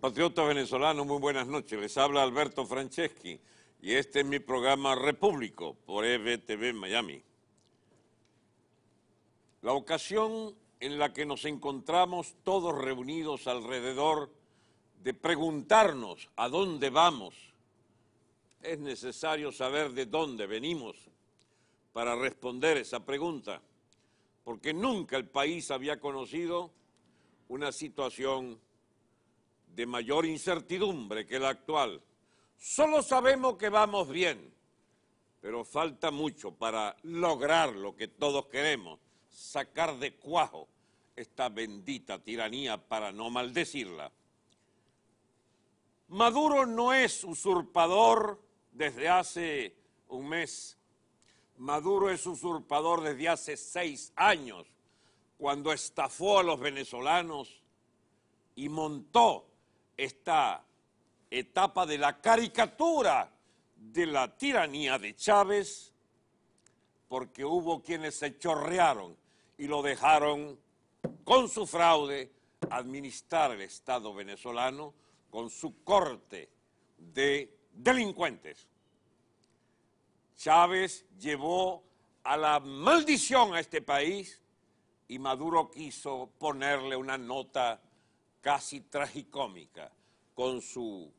Patriotas venezolanos, muy buenas noches. Les habla Alberto Franceschi y este es mi programa Repúblico por EBTV Miami. La ocasión en la que nos encontramos todos reunidos alrededor de preguntarnos a dónde vamos, es necesario saber de dónde venimos para responder esa pregunta, porque nunca el país había conocido una situación de mayor incertidumbre que la actual. Solo sabemos que vamos bien, pero falta mucho para lograr lo que todos queremos, sacar de cuajo esta bendita tiranía para no maldecirla. Maduro no es usurpador desde hace un mes. Maduro es usurpador desde hace seis años, cuando estafó a los venezolanos y montó esta etapa de la caricatura de la tiranía de Chávez, porque hubo quienes se chorrearon y lo dejaron con su fraude administrar el Estado venezolano con su corte de delincuentes. Chávez llevó a la maldición a este país y Maduro quiso ponerle una nota casi tragicómica, con su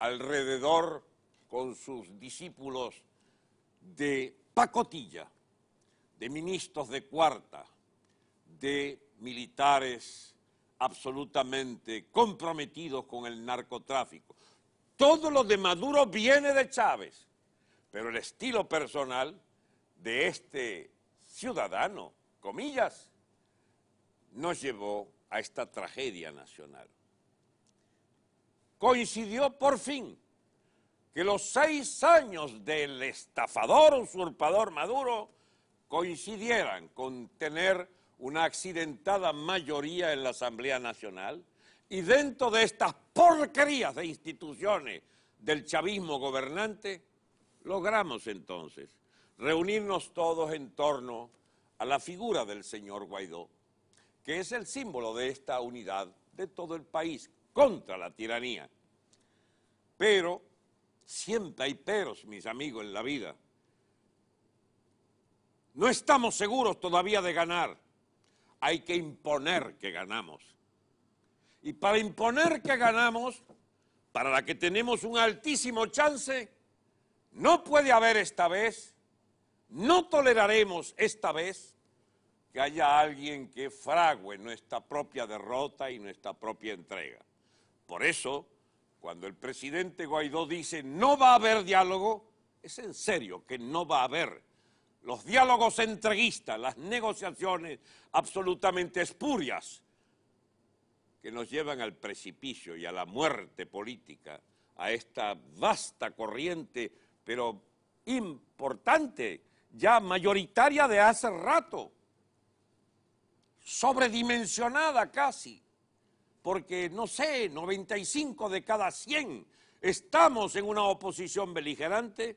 alrededor, con sus discípulos de pacotilla, de ministros de cuarta, de militares absolutamente comprometidos con el narcotráfico. Todo lo de Maduro viene de Chávez, pero el estilo personal de este ciudadano, comillas, nos llevó a esta tragedia nacional. Coincidió por fin que los seis años del estafador usurpador Maduro coincidieran con tener una accidentada mayoría en la Asamblea Nacional y dentro de estas porquerías de instituciones del chavismo gobernante, logramos entonces reunirnos todos en torno a la figura del señor Guaidó que es el símbolo de esta unidad de todo el país contra la tiranía. Pero siempre hay peros, mis amigos, en la vida. No estamos seguros todavía de ganar. Hay que imponer que ganamos. Y para imponer que ganamos, para la que tenemos un altísimo chance, no puede haber esta vez, no toleraremos esta vez que haya alguien que frague nuestra propia derrota y nuestra propia entrega. Por eso, cuando el presidente Guaidó dice no va a haber diálogo, es en serio que no va a haber. Los diálogos entreguistas, las negociaciones absolutamente espurias que nos llevan al precipicio y a la muerte política, a esta vasta corriente, pero importante, ya mayoritaria de hace rato sobredimensionada casi, porque no sé, 95 de cada 100 estamos en una oposición beligerante,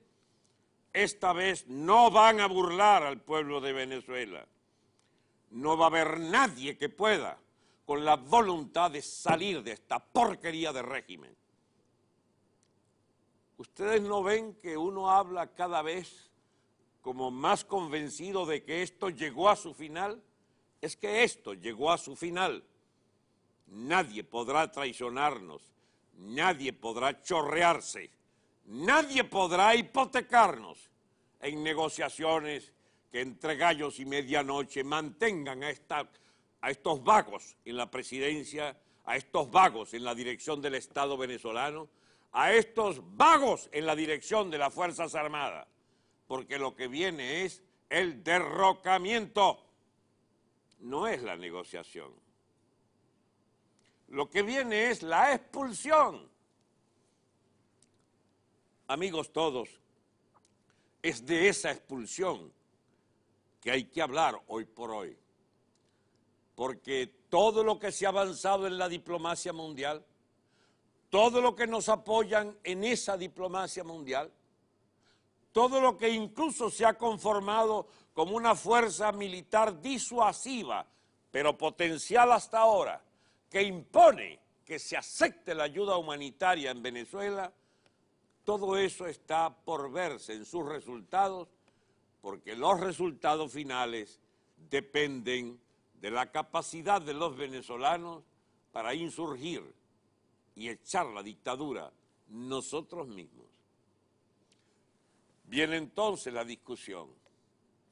esta vez no van a burlar al pueblo de Venezuela. No va a haber nadie que pueda con la voluntad de salir de esta porquería de régimen. Ustedes no ven que uno habla cada vez como más convencido de que esto llegó a su final es que esto llegó a su final. Nadie podrá traicionarnos, nadie podrá chorrearse, nadie podrá hipotecarnos en negociaciones que entre gallos y medianoche mantengan a, estos vagos en la presidencia, a estos vagos en la dirección del Estado venezolano, a estos vagos en la dirección de las Fuerzas Armadas, porque lo que viene es el derrocamiento no es la negociación. Lo que viene es la expulsión. Amigos todos, es de esa expulsión que hay que hablar hoy por hoy. Porque todo lo que se ha avanzado en la diplomacia mundial, todo lo que nos apoyan en esa diplomacia mundial, todo lo que incluso se ha conformado como una fuerza militar disuasiva, pero potencial hasta ahora, que impone que se acepte la ayuda humanitaria en Venezuela, todo eso está por verse en sus resultados, porque los resultados finales dependen de la capacidad de los venezolanos para insurgir y echar la dictadura nosotros mismos. Viene entonces la discusión.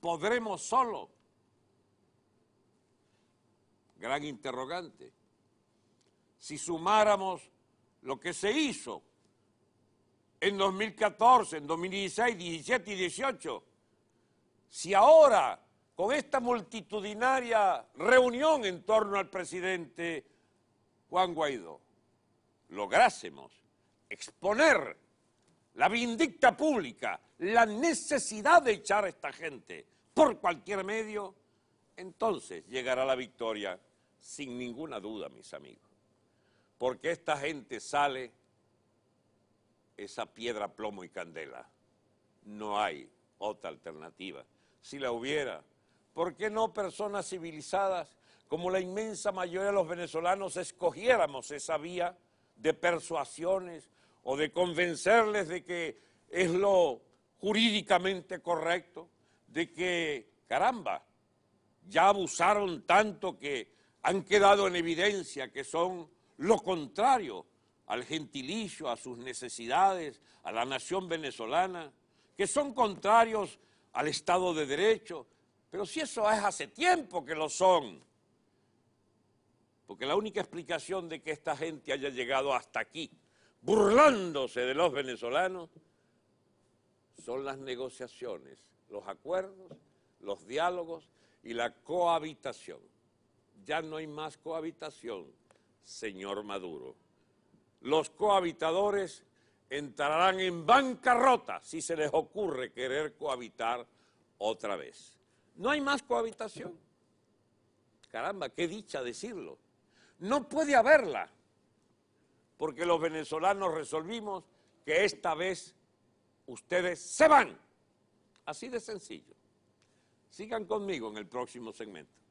¿Podremos solo? Gran interrogante. Si sumáramos lo que se hizo en 2014, en 2016, 2017 y 2018, si ahora con esta multitudinaria reunión en torno al presidente Juan Guaidó lográsemos exponer la vindicta pública, la necesidad de echar a esta gente por cualquier medio, entonces llegará la victoria sin ninguna duda, mis amigos. Porque esta gente sale esa piedra, plomo y candela. No hay otra alternativa. Si la hubiera, ¿por qué no personas civilizadas como la inmensa mayoría de los venezolanos escogiéramos esa vía de persuasiones, o de convencerles de que es lo jurídicamente correcto, de que, caramba, ya abusaron tanto que han quedado en evidencia que son lo contrario al gentilicio, a sus necesidades, a la nación venezolana, que son contrarios al Estado de Derecho, pero si eso es hace tiempo que lo son, porque la única explicación de que esta gente haya llegado hasta aquí burlándose de los venezolanos, son las negociaciones, los acuerdos, los diálogos y la cohabitación. Ya no hay más cohabitación, señor Maduro. Los cohabitadores entrarán en bancarrota si se les ocurre querer cohabitar otra vez. No hay más cohabitación. Caramba, qué dicha decirlo. No puede haberla porque los venezolanos resolvimos que esta vez ustedes se van. Así de sencillo. Sigan conmigo en el próximo segmento.